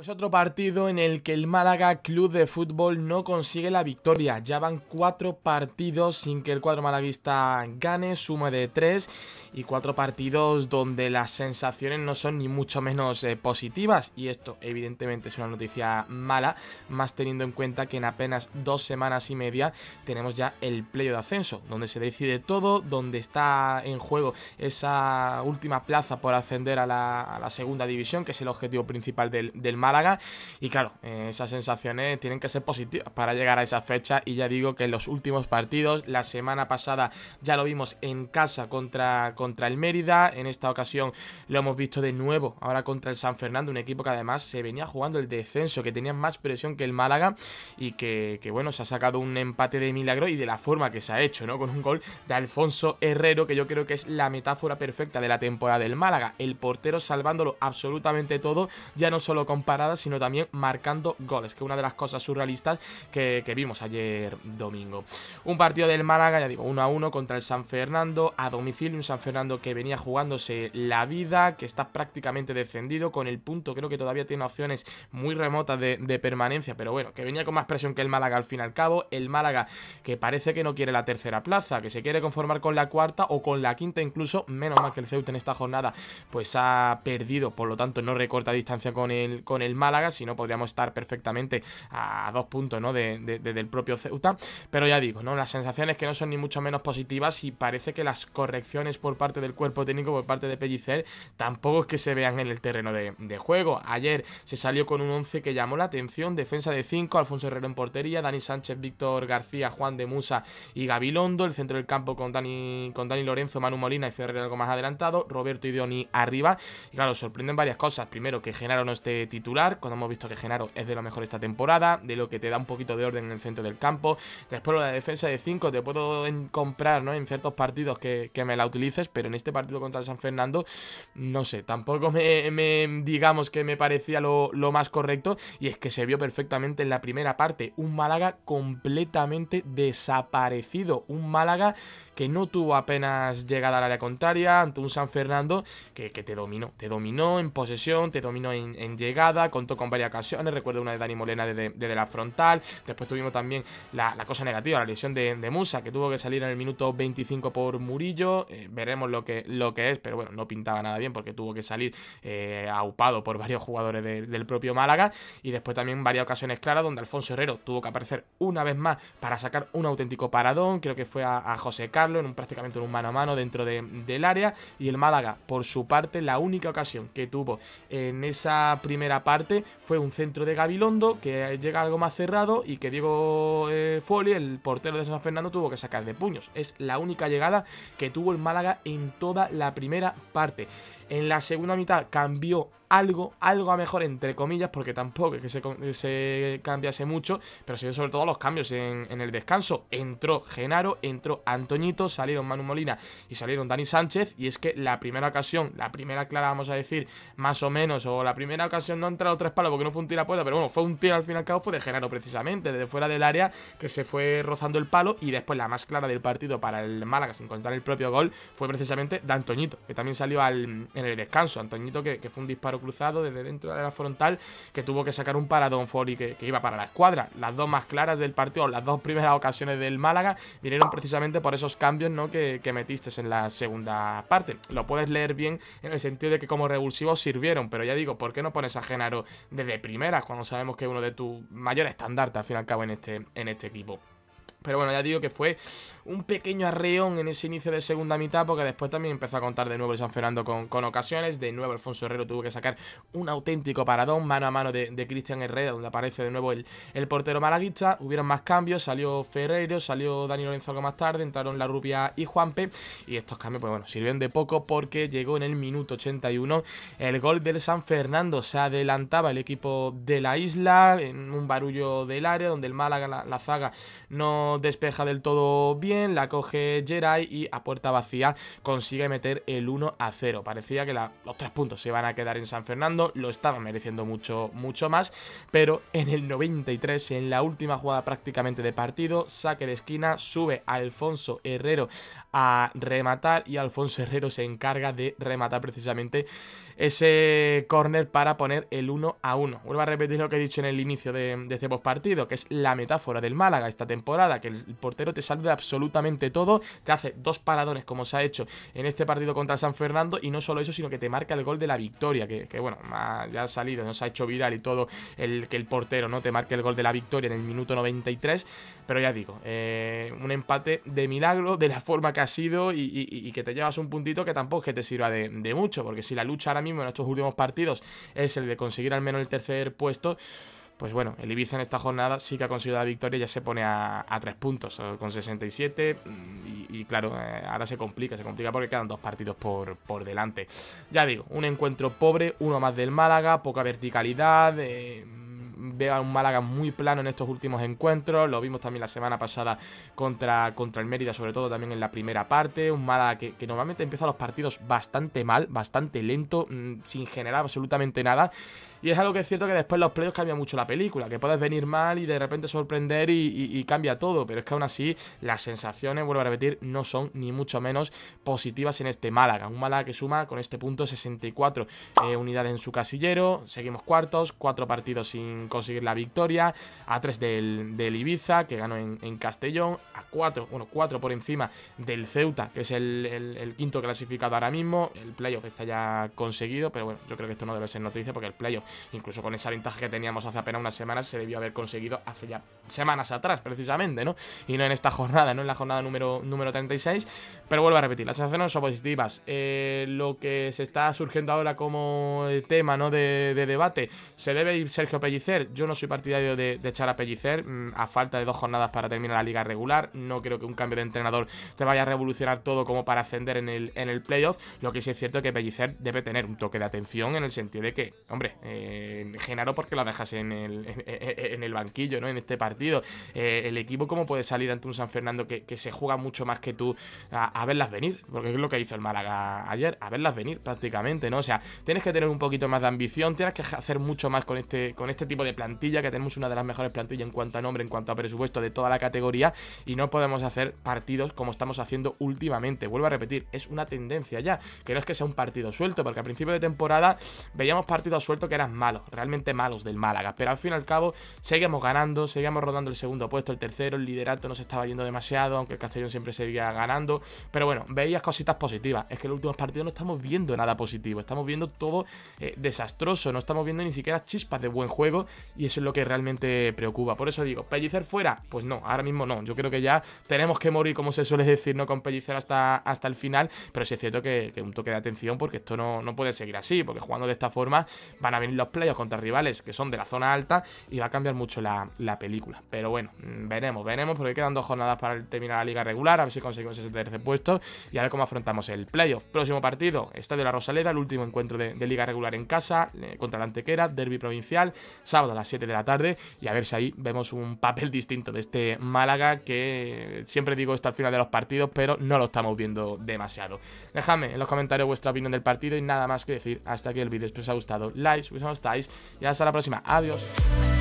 Es pues otro partido en el que el Málaga Club de Fútbol no consigue la victoria. Ya van cuatro partidos sin que el cuadro malavista gane, suma de tres y cuatro partidos donde las sensaciones no son ni mucho menos eh, positivas. Y esto evidentemente es una noticia mala, más teniendo en cuenta que en apenas dos semanas y media tenemos ya el playo de ascenso, donde se decide todo, donde está en juego esa última plaza por ascender a la, segunda división, que es el objetivo principal del, del Málaga Málaga. Y claro, eh, esas sensaciones tienen que ser positivas para llegar a esa fecha. Y ya digo que en los últimos partidos, la semana pasada ya lo vimos en casa contra, contra el Mérida. En esta ocasión lo hemos visto de nuevo ahora contra el San Fernando, un equipo que además se venía jugando el descenso, que tenía más presión que el Málaga y que, que bueno, se ha sacado un empate de milagro y de la forma que se ha hecho, ¿no? Con un gol de Alfonso Herrero, que yo creo que es la metáfora perfecta de la temporada del Málaga. El portero salvándolo absolutamente todo, ya no solo con sino también marcando goles, que una de las cosas surrealistas que, vimos ayer domingo. Un partido del Málaga, ya digo, 1 a 1 contra el San Fernando, a domicilio, un San Fernando que venía jugándose la vida, que está prácticamente defendido con el punto, creo que todavía tiene opciones muy remotas de, permanencia, pero bueno, que venía con más presión que el Málaga al fin y al cabo, el Málaga que parece que no quiere la tercera plaza, que se quiere conformar con la cuarta o con la quinta incluso, menos mal que el Ceuta en esta jornada pues ha perdido, por lo tanto no recorta distancia con el, con el el Málaga, si no podríamos estar perfectamente a dos puntos ¿no? De, del propio Ceuta. Pero ya digo, ¿no? las sensaciones que no son ni mucho menos positivas y parece que las correcciones por parte del cuerpo técnico, por parte de Pellicer, tampoco es que se vean en el terreno de, juego. Ayer se salió con un 11 que llamó la atención, defensa de 5, Alfonso Herrero en portería, Dani Sánchez, Víctor García, Juan de Musa y Gabilondo, el centro del campo con Dani, con Dani Lorenzo, Manu Molina y Ferrer algo más adelantado, Roberto y Dioni arriba. Y claro, sorprenden varias cosas. Primero, que generaron este titular cuando hemos visto que Genaro es de lo mejor esta temporada, de lo que te da un poquito de orden en el centro del campo. Después la defensa de 5 te puedo comprar ¿no? en ciertos partidos que, me la utilices, pero en este partido contra el San Fernando, no sé, tampoco me, digamos que me parecía lo, más correcto. Y es que se vio perfectamente en la primera parte un Málaga completamente desaparecido, un Málaga que no tuvo apenas llegada al área contraria ante un San Fernando que, te dominó, te dominó en posesión, te dominó en llegada, contó con varias ocasiones, recuerdo una de Dani Molena desde, la frontal, después tuvimos también la, cosa negativa, la lesión de, Musa, que tuvo que salir en el minuto 25 por Murillo, eh, veremos lo que, lo que es, pero bueno, no pintaba nada bien porque tuvo que salir eh, aupado por varios jugadores del propio Málaga, y después también varias ocasiones claras donde Alfonso Herrero tuvo que aparecer una vez más para sacar un auténtico paradón, creo que fue a, José Carlos, en un, prácticamente en un mano a mano dentro del área, y el Málaga, por su parte, la única ocasión que tuvo en esa primera fue un centro de Gabilondo que llega algo más cerrado y que Diego eh, el portero de San Fernando, tuvo que sacar de puños. Es la única llegada que tuvo el Málaga en toda la primera parte. En la segunda mitad cambió algo, algo a mejor, entre comillas, porque tampoco es que se, cambiase mucho, pero se dio sobre todo los cambios en, el descanso. Entró Genaro, entró Antoñito, salieron Manu Molina y salieron Dani Sánchez, y es que la primera ocasión, la primera clara, vamos a decir, más o menos, o la primera ocasión no ha entrado tres palos porque no fue un tiro a puerta, pero bueno, fue un tiro al final al cabo, fue de Genaro precisamente, desde fuera del área, que se fue rozando el palo, y después la más clara del partido para el Málaga, sin contar el propio gol, fue precisamente de Antoñito, que también salió al en el descanso. Antoñito, que, fue un disparo cruzado desde dentro de la frontal, que tuvo que sacar un paradón Fori que, que, iba para la escuadra. Las dos más claras del partido, las dos primeras ocasiones del Málaga, vinieron precisamente por esos cambios ¿no? que, metiste en la segunda parte. Lo puedes leer bien en el sentido de que como revulsivos sirvieron, pero ya digo, ¿por qué no pones a Genaro desde primeras cuando sabemos que es uno de tus mayores estandartes al fin y al cabo en este, en este equipo? Pero bueno, ya digo que fue un pequeño arreón en ese inicio de segunda mitad, porque después también empezó a contar de nuevo el San Fernando con, ocasiones. De nuevo, Alfonso Herrero tuvo que sacar un auténtico paradón mano a mano de, Cristian Herrera, donde aparece de nuevo el, portero malaguista. Hubieron más cambios, salió Ferreiro, salió Dani Lorenzo algo más tarde, entraron La Rubia y Juanpe. Y estos cambios, pues bueno, sirvieron de poco porque llegó en el minuto 81 el gol del San Fernando. Se adelantaba el equipo de la isla en un barullo del área, donde el Málaga, la, la zaga, no despeja del todo bien la coge Jerai y a puerta vacía consigue meter el 1 a 0. Parecía que los tres puntos se iban a quedar en San Fernando, lo estaban mereciendo mucho, mucho más, pero en el 93, en la última jugada prácticamente de partido, saque de esquina, sube a Alfonso Herrero a rematar y Alfonso Herrero se encarga de rematar precisamente ese corner para poner el 1 a 1. Vuelvo a repetir lo que he dicho en el inicio de, este postpartido, que es la metáfora del Málaga esta temporada, que el portero te salve de absolutamente todo, te hace dos paradones como se ha hecho en este partido contra San Fernando y no solo eso, sino que te marca el gol de la victoria, que, bueno, ya ha salido, nos ha hecho viral y todo el que el portero no te marque el gol de la victoria en el minuto 93, pero ya digo, eh, un empate de milagro, de la forma que ha sido y, que te llevas un puntito que tampoco es que te sirva de mucho, porque si la lucha ahora mismo en estos últimos partidos es el de conseguir al menos el tercer puesto, pues bueno, el Ibiza en esta jornada sí que ha conseguido la victoria, ya se pone a, tres puntos, eh, con 67. Mm, y, claro, eh, ahora se complica, se complica porque quedan dos partidos por, por, delante. Ya digo, un encuentro pobre, uno más del Málaga, poca verticalidad. Eh, Veo un Málaga muy plano en estos últimos encuentros. Lo vimos también la semana pasada contra, contra el Mérida, sobre todo también en la primera parte. Un Málaga que, normalmente empieza los partidos bastante mal, bastante lento, mm, sin generar absolutamente nada. Y es algo que es cierto que después los playoffs cambia mucho la película, que puedes venir mal y de repente sorprender y, cambia todo, pero es que aún así las sensaciones, vuelvo a repetir, no son ni mucho menos positivas en este Málaga. Un Málaga que suma con este punto 64 eh, unidades en su casillero, seguimos cuartos, cuatro partidos sin conseguir la victoria, a 3 del, Ibiza, que ganó en, Castellón, a 4, bueno, 4 por encima del Ceuta, que es el, quinto clasificado ahora mismo, el playoff está ya conseguido, pero bueno, yo creo que esto no debe ser noticia porque el playoff, incluso con esa ventaja que teníamos hace apenas unas semanas, se debió haber conseguido hace ya semanas atrás, precisamente, ¿no? Y no en esta jornada, no en la jornada número, número 36, pero vuelvo a repetir, las sensaciones son positivas. Eh, lo que se está surgiendo ahora como tema, ¿no? de, de debate, ¿se debe ir Sergio Pellicer? yo no soy partidario de, echar a Pellicer mm, a falta de dos jornadas para terminar la liga regular. No creo que un cambio de entrenador te vaya a revolucionar todo como para ascender en el, playoff. Lo que sí es cierto es que Pellicer debe tener un toque de atención en el sentido de que, hombre, eh, Genaro, porque lo dejas en el, banquillo, ¿no? En este partido. Eh, el equipo, ¿cómo puede salir ante un San Fernando que, se juega mucho más que tú a, verlas venir? Porque es lo que hizo el Málaga ayer, a verlas venir prácticamente, ¿no? O sea, tienes que tener un poquito más de ambición, tienes que hacer mucho más con este, con este tipo de plan que tenemos una de las mejores plantillas en cuanto a nombre, en cuanto a presupuesto de toda la categoría y no podemos hacer partidos como estamos haciendo últimamente. Vuelvo a repetir, es una tendencia ya, que no es que sea un partido suelto, porque al principio de temporada veíamos partidos sueltos que eran malos, realmente malos del Málaga, pero al fin y al cabo seguimos ganando, seguíamos rodando el segundo puesto, el tercero, el liderato no se estaba yendo demasiado, aunque el Castellón siempre seguía ganando, pero bueno, veías cositas positivas, es que en los últimos partidos no estamos viendo nada positivo, estamos viendo todo eh, desastroso, no estamos viendo ni siquiera chispas de buen juego y eso es lo que realmente preocupa. Por eso digo, Pellicer fuera, pues no, ahora mismo no. Yo creo que ya tenemos que morir, como se suele decir, no con Pellicer hasta, hasta el final, pero sí es cierto que, un toque de atención porque esto no, no puede seguir así, porque jugando de esta forma van a venir los playoffs contra rivales que son de la zona alta y va a cambiar mucho la, película. Pero bueno, mm, veremos, veremos, porque quedan dos jornadas para terminar la liga regular, a ver si conseguimos ese tercer puesto y a ver cómo afrontamos el playoff. Próximo partido, Estadio La Rosaleda, el último encuentro de, liga regular en casa, eh, contra la Antequera, derby provincial, sábado las 7 de la tarde y a ver si ahí vemos un papel distinto de este Málaga que siempre digo esto al final de los partidos, pero no lo estamos viendo demasiado. Dejadme en los comentarios vuestra opinión del partido y nada más que decir. Hasta aquí el vídeo. Espero que os haya gustado. Like, si os y hasta la próxima. Adiós.